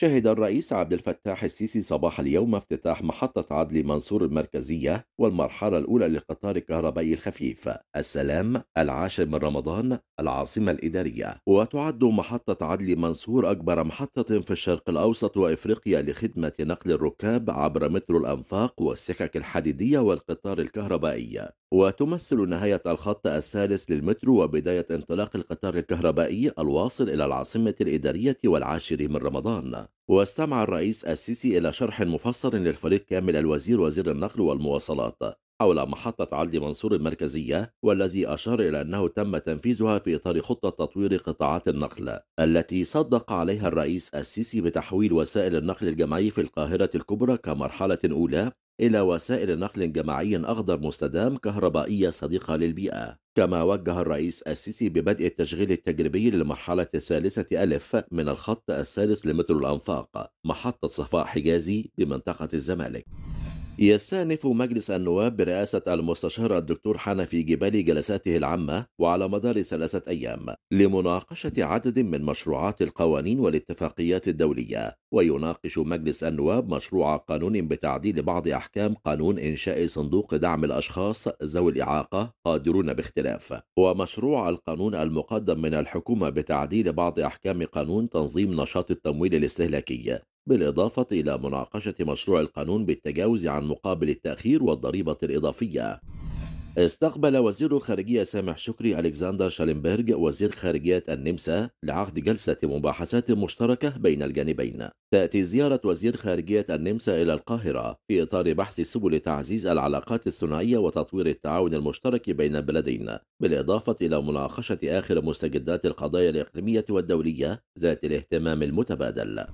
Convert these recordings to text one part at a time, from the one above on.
شهد الرئيس عبد الفتاح السيسي صباح اليوم افتتاح محطة عدلي منصور المركزية والمرحلة الأولى للقطار الكهربائي الخفيف السلام العاشر من رمضان العاصمة الإدارية وتعد محطة عدلي منصور أكبر محطة في الشرق الأوسط وإفريقيا لخدمة نقل الركاب عبر مترو الأنفاق والسكك الحديدية والقطار الكهربائي وتمثل نهاية الخط الثالث للمترو وبداية انطلاق القطار الكهربائي الواصل إلى العاصمة الإدارية والعاشر من رمضان واستمع الرئيس السيسي إلى شرح مفصل للفريق كامل الوزير وزير النقل والمواصلات حول محطة عدلي منصور المركزية والذي أشار إلى أنه تم تنفيذها في إطار خطة تطوير قطاعات النقل التي صدق عليها الرئيس السيسي بتحويل وسائل النقل الجماعي في القاهرة الكبرى كمرحلة أولى إلى وسائل نقل جماعي أخضر مستدام كهربائية صديقة للبيئة كما وجه الرئيس السيسي ببدء التشغيل التجريبي للمرحلة الثالثة ألف من الخط الثالث لمترو الأنفاق محطة صفاء حجازي بمنطقة الزمالك يستأنف مجلس النواب برئاسة المستشار الدكتور حنفي جبالي جلساته العامة وعلى مدار ثلاثة أيام لمناقشة عدد من مشروعات القوانين والاتفاقيات الدولية ويناقش مجلس النواب مشروع قانون بتعديل بعض أحكام قانون إنشاء صندوق دعم الأشخاص ذوي الإعاقة قادرون باختلاف ومشروع القانون المقدم من الحكومة بتعديل بعض أحكام قانون تنظيم نشاط التمويل الاستهلاكي بالإضافة إلى مناقشة مشروع القانون بالتجاوز عن مقابل التأخير والضريبة الإضافية استقبل وزير الخارجية سامح شكري ألكسندر شالنبرغ وزير خارجية النمسا لعقد جلسة مباحثات مشتركة بين الجانبين تأتي زيارة وزير خارجية النمسا إلى القاهرة في إطار بحث سبل تعزيز العلاقات الثنائية وتطوير التعاون المشترك بين البلدين بالإضافة إلى مناقشة آخر مستجدات القضايا الإقليمية والدولية ذات الاهتمام المتبادل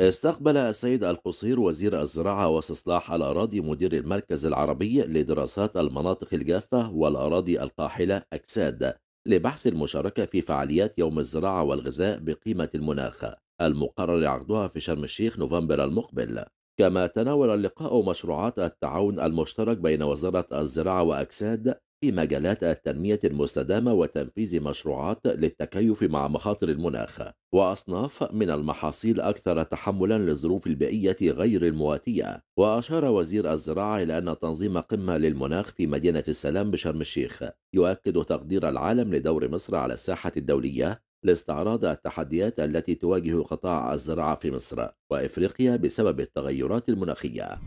استقبل السيد القصير وزير الزراعة واستصلاح الأراضي مدير المركز العربي لدراسات المناطق الجافة والأراضي القاحلة أكساد لبحث المشاركة في فعاليات يوم الزراعة والغذاء بقيمة المناخ المقرر عقدها في شرم الشيخ نوفمبر المقبل كما تناول اللقاء مشروعات التعاون المشترك بين وزارة الزراعة وأكساد في مجالات التنمية المستدامة وتنفيذ مشروعات للتكيف مع مخاطر المناخ وأصناف من المحاصيل أكثر تحملا للظروف البيئية غير المواتية وأشار وزير الزراعة إلى أن تنظيم قمة للمناخ في مدينة السلام بشرم الشيخ يؤكد تقدير العالم لدور مصر على الساحة الدولية لاستعراض التحديات التي تواجه قطاع الزراعة في مصر وإفريقيا بسبب التغيرات المناخية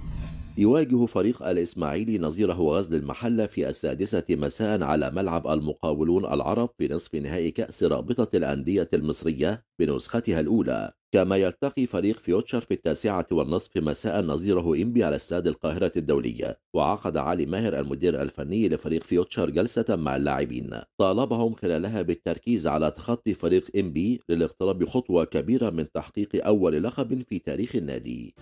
يواجه فريق الإسماعيلي نظيره غزل المحلة في السادسة مساء على ملعب المقاولون العرب في نصف نهائي كأس رابطة الأندية المصرية بنسختها الأولى كما يلتقي فريق فيوتشر في التاسعة والنصف مساء نظيره إنبي على استاد القاهرة الدولية وعقد علي ماهر المدير الفني لفريق فيوتشر جلسة مع اللاعبين طالبهم خلالها بالتركيز على تخطي فريق إنبي للاقتراب خطوة كبيرة من تحقيق أول لقب في تاريخ النادي